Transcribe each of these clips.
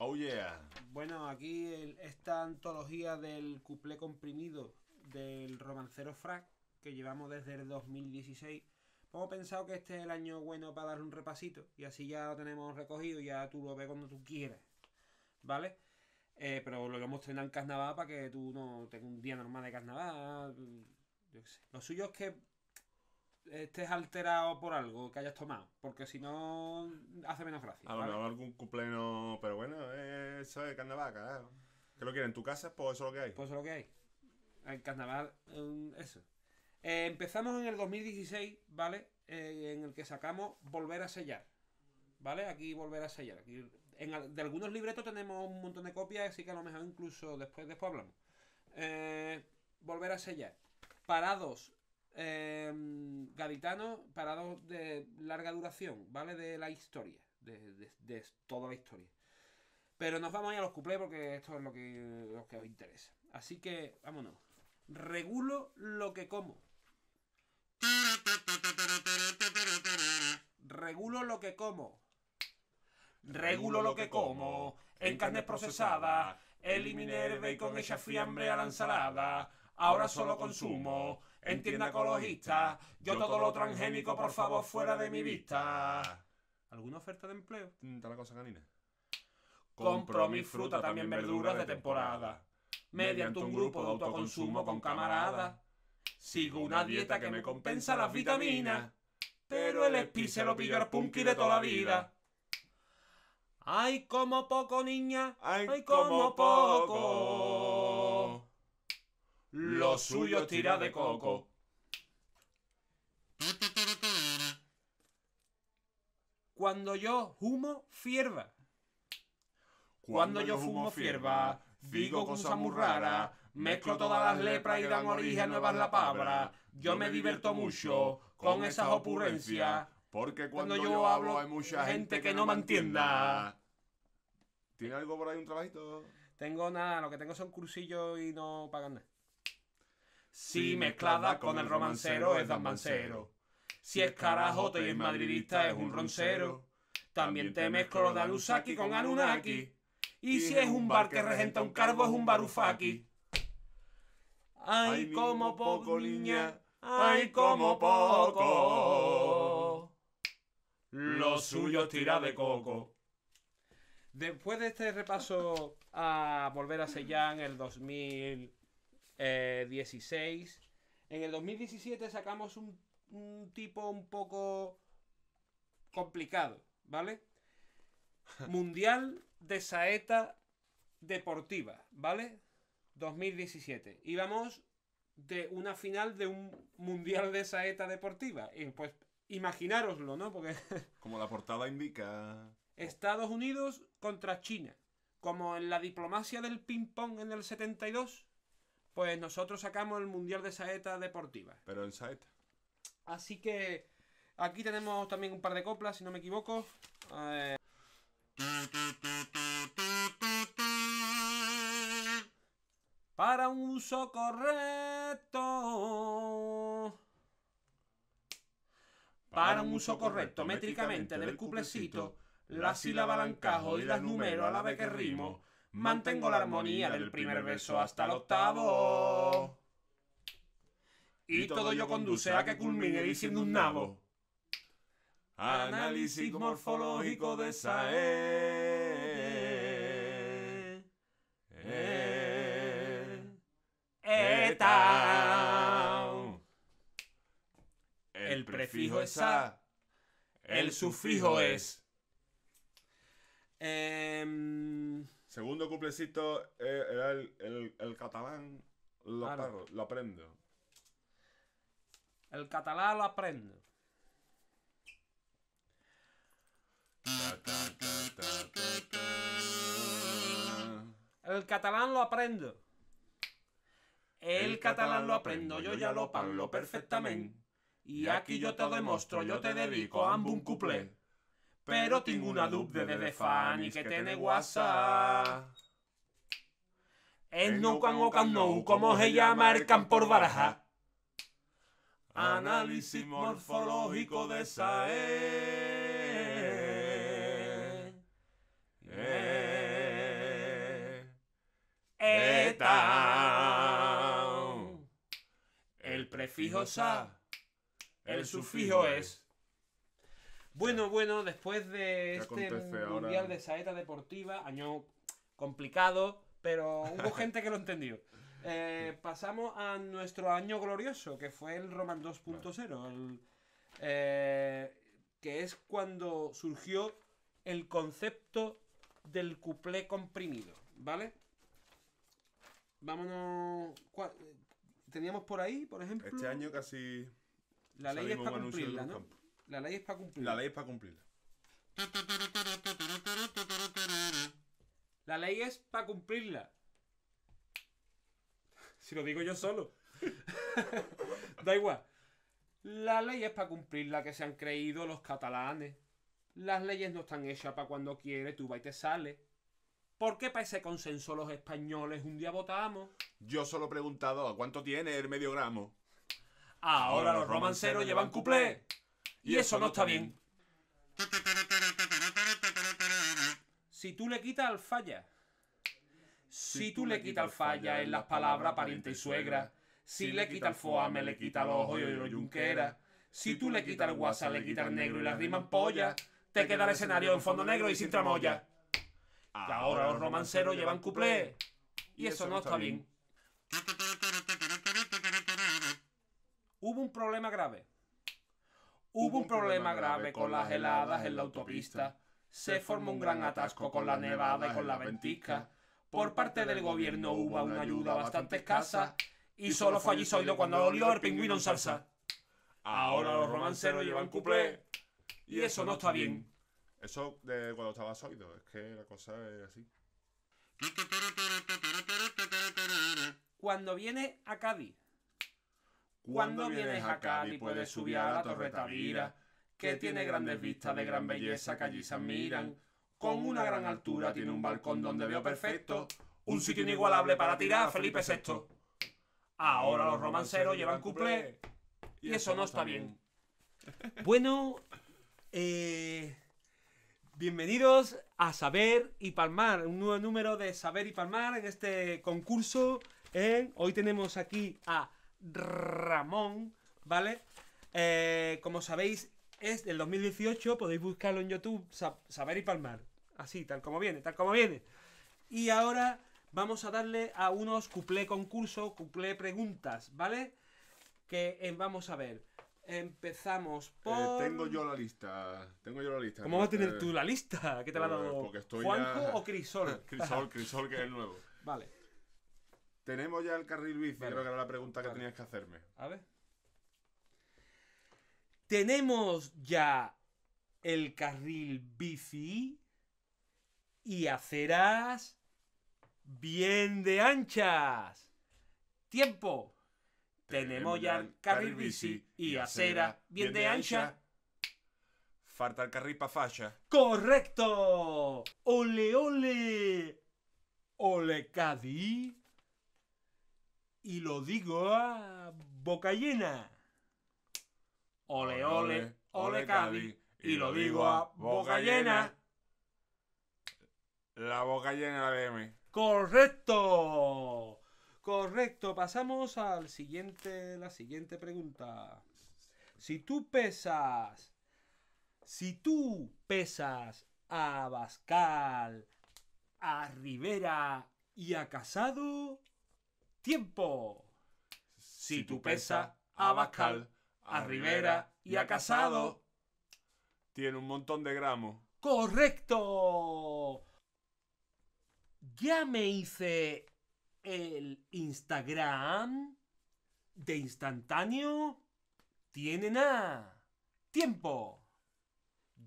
Oh yeah. Bueno, aquí esta antología del cuplé comprimido del romancero Frac que llevamos desde el 2016. hemos pensado que este es el año bueno para darle un repasito y así ya lo tenemos recogido y ya tú lo ves cuando tú quieres. ¿Vale? Eh, pero lo hemos tenido en carnaval para que tú no tengas un día normal de carnaval. Yo qué sé. Lo suyo es que estés alterado por algo que hayas tomado, porque si no hace menos gracia. A lo mejor algún cumpleaños, pero bueno, eh, eso es carnaval, carajo. ¿Qué lo quieren? ¿En tu casa? Pues eso es lo que hay. Pues eso es lo que hay. en carnaval, mm, eso. Eh, empezamos en el 2016, ¿vale? Eh, en el que sacamos Volver a sellar. ¿Vale? Aquí volver a sellar. de algunos libretos tenemos un montón de copias, así que a lo mejor incluso después, después hablamos. volver a sellar. Parados eh, gaditano, parados de larga duración, ¿vale? De la historia, de, toda la historia. Pero nos vamos a ir a los cuplés porque esto es lo que, os interesa. Así que, vámonos. Regulo lo que como. Regulo lo que como. Regulo lo que como. En carnes procesadas. Eliminé el bacon la friambre a la ensalada. Ahora solo consumo en tienda ecologista. Yo todo lo transgénico, por favor, fuera de mi vista. ¿Alguna oferta de empleo? la cosa canina. Compro mis frutas, también verduras de temporada. Mediante un grupo de autoconsumo con camaradas. Sigo una dieta que me compensa las vitaminas. Pero el espíritu se lo pillo al punky de toda la vida. Ay, como poco, niña. Ay, como poco. Lo suyo tira de coco. Cuando yo humo, fierva. Cuando yo fumo, fierva. Digo cosas muy raras. Mezclo todas las lepras y dan origen a nuevas la Yo me divierto mucho con esas ocurrencias. Porque cuando, yo, hablo hay mucha gente que, que no me entienda. ¿Tiene algo por ahí, un trabajito? Tengo nada, lo que tengo son cursillos y no pagan nada. Si mezclada con el romancero es mancero. Si es carajote y es madridista es un roncero. También te mezclo de Alusaki con anunaki. Y si es un bar que regenta un cargo es un barufaki. Ay, como poco, niña. Ay, como poco. Lo suyo tira de coco. Después de este repaso a volver a en el 2000 16. Eh, en el 2017 sacamos un, tipo un poco complicado, ¿vale? Mundial de Saeta Deportiva, ¿vale? 2017. Íbamos de una final de un Mundial de Saeta Deportiva. pues imaginároslo, ¿no? Porque... Como la portada indica. Estados Unidos contra China. Como en la diplomacia del ping-pong en el 72, pues nosotros sacamos el Mundial de Saeta Deportiva. Pero en Saeta. Así que aquí tenemos también un par de coplas, si no me equivoco. Para un uso correcto. Para un uso correcto, métricamente, del cuplecito, la sílaba al y las números a la vez que rimo Mantengo la armonía del primer verso hasta el octavo. Y todo ello conduce a que culmine diciendo un nabo. Análisis morfológico de Sae. Eta. Eh. Eh. Eh, el prefijo es a. El sufijo es. Em segundo cuplecito era el, catalán lo, aprendo. El catalán lo aprendo. El catalán lo aprendo. El, catalán, lo aprendo, yo ya lo parlo perfectamente. Y aquí yo te demuestro, yo te dedico a ambos un pero tengo una duda de Defani que tiene WhatsApp. Es no no, como se llama el campo por baraja. Análisis morfológico de Sae. Eh. Eh. Eh. El prefijo sa, el sufijo es. Bueno, bueno, después de este mundial de saeta deportiva, año complicado, pero hubo gente que lo entendió. Eh, pasamos a nuestro año glorioso, que fue el Roman 2.0, eh, que es cuando surgió el concepto del cuplé comprimido, ¿vale? Vámonos. ¿Teníamos por ahí, por ejemplo? Este año casi. La ley está cumplida, ¿no? La ley es para cumplirla. La ley es para cumplirla. La ley es para cumplirla. Si lo digo yo solo. da igual. La ley es para cumplirla que se han creído los catalanes. Las leyes no están hechas para cuando quiere, tú vas y te sales. ¿Por qué para ese consenso los españoles un día votamos? Yo solo he preguntado a cuánto tiene el medio gramo. Ahora, los romanceros, romanceros llevan cuplé. Y, eso, no está bien. Si tú le quitas al falla. Si, tú, le quitas al falla en las palabras pariente y suegra. Si le quitas al foame, le quitas al ojo y los yunquera... Si tú le quitas al guasa, le quitas al negro y las rimas polla. Te queda el escenario en fondo negro y sin tramoya. ahora los romanceros llevan cuplé. Y eso no está bien. Hubo un problema grave. Hubo un problema grave con las heladas en la autopista. Se formó un gran atasco con la nevada y con la ventisca. Por parte del gobierno hubo una ayuda bastante escasa. Y solo fue allí sólido cuando olió el pingüino en salsa. Ahora los romanceros llevan cuplé. Y eso no está bien. Eso de cuando estaba sólido es que la cosa es así. Cuando viene a Cádiz cuando vienes acá y puedes subir a la Torre Tavira, que tiene grandes vistas de gran belleza que allí se admiran. Con una gran altura tiene un balcón donde veo perfecto un sitio inigualable para tirar Felipe VI. Ahora los romanceros llevan cuplé y eso no está bien. Bueno, eh, bienvenidos a Saber y Palmar, un nuevo número de Saber y Palmar en este concurso. ¿eh? Hoy tenemos aquí a Ramón, ¿vale? Eh, como sabéis, es del 2018, podéis buscarlo en YouTube, Saber y Palmar. Así, tal como viene, tal como viene. Y ahora vamos a darle a unos cuplé concurso, cuplé preguntas, ¿vale? Que eh, vamos a ver. Empezamos eh, por. tengo yo la lista. Tengo yo la lista. ¿Cómo vas a tener tú la lista? ¿Qué te la ha pues dado? estoy ¿Juanjo o Crisol? Crisol, Crisol, que es el nuevo. Vale. Tenemos ya el carril bici, creo que era la pregunta que tenías que hacerme. A ver. Tenemos ya el carril bici y aceras bien de anchas. Tiempo. Tenemos, ya el carril bici y aceras bien, de ancha. Falta el carril pa' facha. ¡Correcto! ¡Ole, ole! ¡Ole, Cádiz! Y lo digo a boca llena. Ole, ole, ole Cavi. Y lo digo a boca llena. La boca llena de M. Correcto. Correcto. Pasamos al siguiente, la siguiente pregunta. Si tú pesas, si tú pesas a Bascal, a Rivera y a Casado, tiempo. Si tú pesas a Bascal, a Rivera y a Casado, tiene un montón de gramos. ¡Correcto! Ya me hice el Instagram de instantáneo. Tiene a tiempo.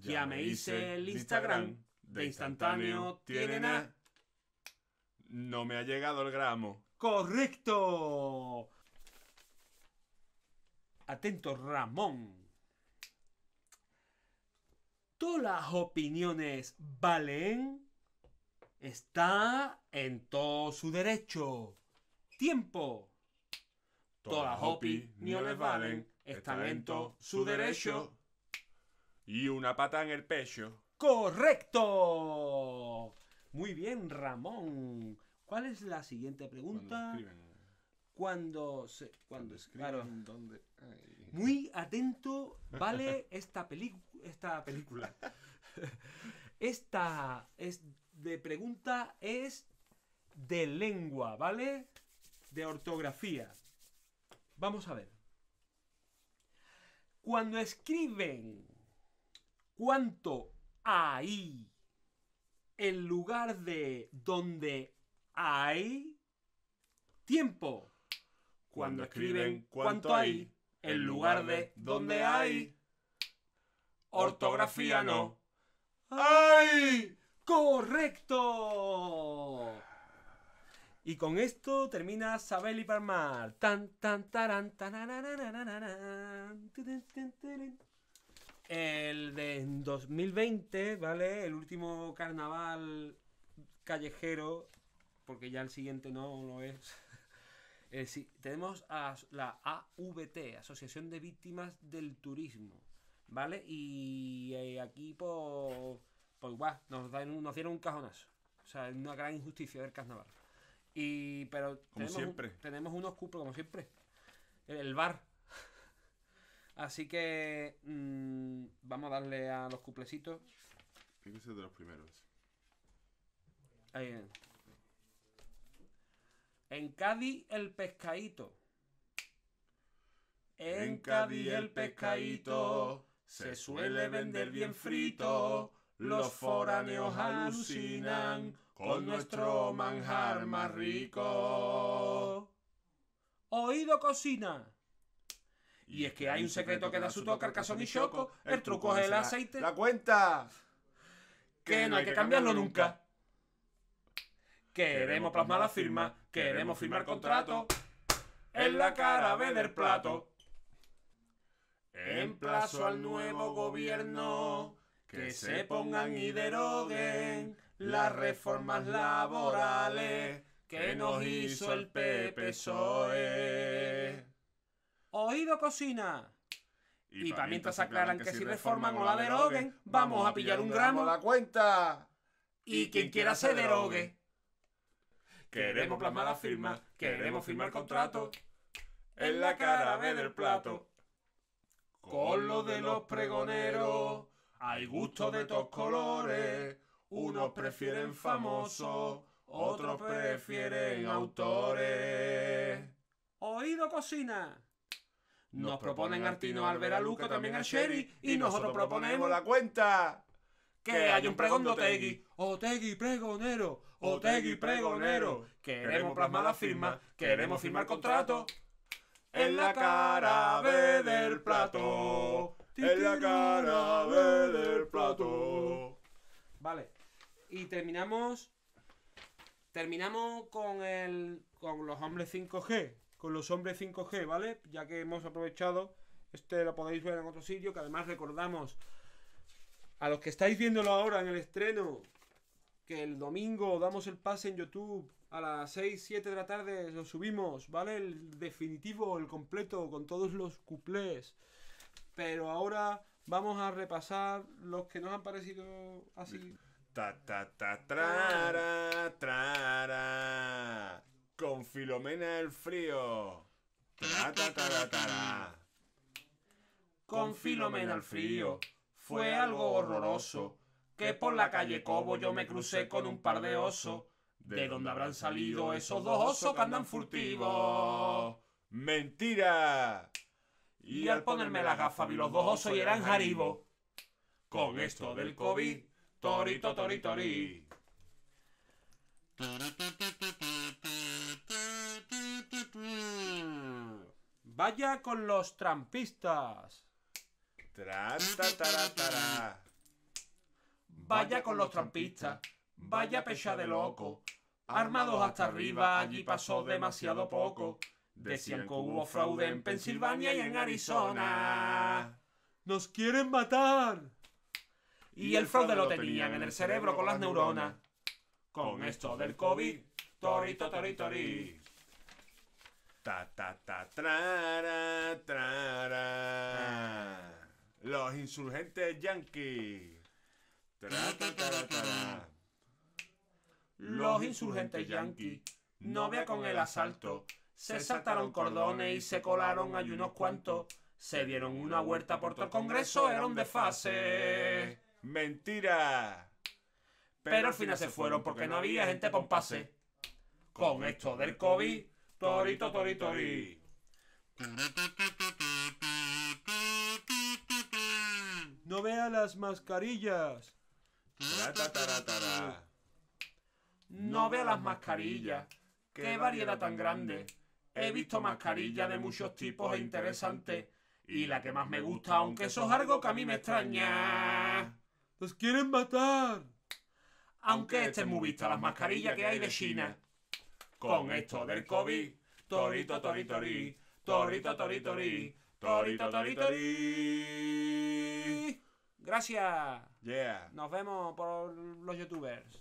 Ya, me hice el Instagram de instantáneo. Tiene nada. No me ha llegado el gramo. Correcto. Atento, Ramón. Todas las opiniones valen. Está en todo su derecho. Tiempo. Todas las opiniones valen. Está en todo su derecho. Y una pata en el pecho. Correcto. Muy bien, Ramón. ¿Cuál es la siguiente pregunta? Cuando se, cuando, escriben, Muy atento, vale, esta, esta película. Esta es de pregunta es de lengua, ¿vale? De ortografía. Vamos a ver. Cuando escriben cuánto hay en lugar de donde hay tiempo. Cuando, escriben cuánto hay, en lugar de donde hay, ortografía no. ¡Ay! ¡Correcto! Y con esto termina Sabel y Palmar. Tan, tan, taran, El de 2020, ¿vale? El último carnaval callejero porque ya el siguiente no lo es. Eh, tenemos a la AVT, Asociación de Víctimas del Turismo, ¿vale? Y eh, aquí pues nos, nos dieron un cajonazo. O sea, es una gran injusticia ver carnaval. Y, pero como tenemos, siempre. tenemos unos cupos, como siempre. El, el bar. Así que mm, vamos a darle a los cuplecitos. ser de los primeros. Ahí. En Cádiz el pescadito. En Cádiz el pescadito se suele vender bien frito. Los foráneos alucinan con nuestro manjar más rico. Oído cocina. Y es que hay un secreto que da su toque, carcasón y choco. El truco es el aceite. La cuenta. Que no hay que cambiarlo nunca. Queremos plasmar la firma, queremos firmar contrato. En la cara ve del plato. plazo al nuevo gobierno que se pongan y deroguen las reformas laborales que nos hizo el PPSOE. Oído cocina. Y, para mientras aclaran que, si reforman o la deroguen, vamos a pillar un gramo la cuenta. Y quien quiera se derogue. Queremos plasmar la firma, queremos firmar contrato en la cara B del plato. Con lo de los pregoneros hay gusto de todos colores. Unos prefieren famosos, otros prefieren autores. Oído cocina. Nos proponen Artino, Albera, Luca, también a Sherry y nosotros proponemos la cuenta que hay un pregón de Otegui. Otegui pregonero, tegui pregonero. Queremos plasmar la firma, queremos firmar contrato. En la cara B del plato. En la cara B del plato. Vale. Y terminamos. Terminamos con el. con los hombres 5G. Con los hombres 5G, ¿vale? Ya que hemos aprovechado. Este lo podéis ver en otro sitio. Que además recordamos a los que estáis viéndolo ahora en el estreno, que el domingo damos el pase en YouTube a las 6, 7 de la tarde, lo subimos, ¿vale? El definitivo, el completo, con todos los cuplés. Pero ahora vamos a repasar los que nos han parecido así. Ta ta ta trara trara con Filomena el frío. ta, ta, ta, Con Filomena el frío. Fue algo horroroso, que por la calle Cobo yo me crucé con un par de osos. ¿De dónde habrán salido esos dos osos que andan furtivos? ¡Mentira! Y al ponerme la gafa vi los dos osos y eran jaribos. Con esto del COVID, torito, torito, tori. Vaya con los trampistas. Tra, ta, Vaya con los trampistas, vaya pecha de loco. Armados hasta arriba, allí pasó demasiado poco. Decían que hubo fraude en Pensilvania y en Arizona. ¡Nos quieren matar! Y el fraude lo tenían en el cerebro con las neuronas. Con esto del COVID, torito, tori, tori. Ta, ta, ta, ah. Los insurgentes yanquis. Los insurgentes yanquis, no vea con el asalto. Se saltaron cordones y se colaron hay unos cuantos. Se dieron una vuelta por todo el Congreso, era de fase ¡Mentira! Pero al final se fueron porque no había gente con pase. Con esto del COVID, torito, torito, tori. No vea las mascarillas. No vea las mascarillas. Qué variedad tan grande. He visto mascarillas de muchos tipos e interesantes. Y la que más me gusta, aunque eso es algo que a mí me extraña. ¡Los quieren matar! Aunque estén muy vistas las mascarillas que hay de China. Con esto del COVID, torito, torito, tori, torito, torito, Gracias. Yeah. Nos vemos por los youtubers.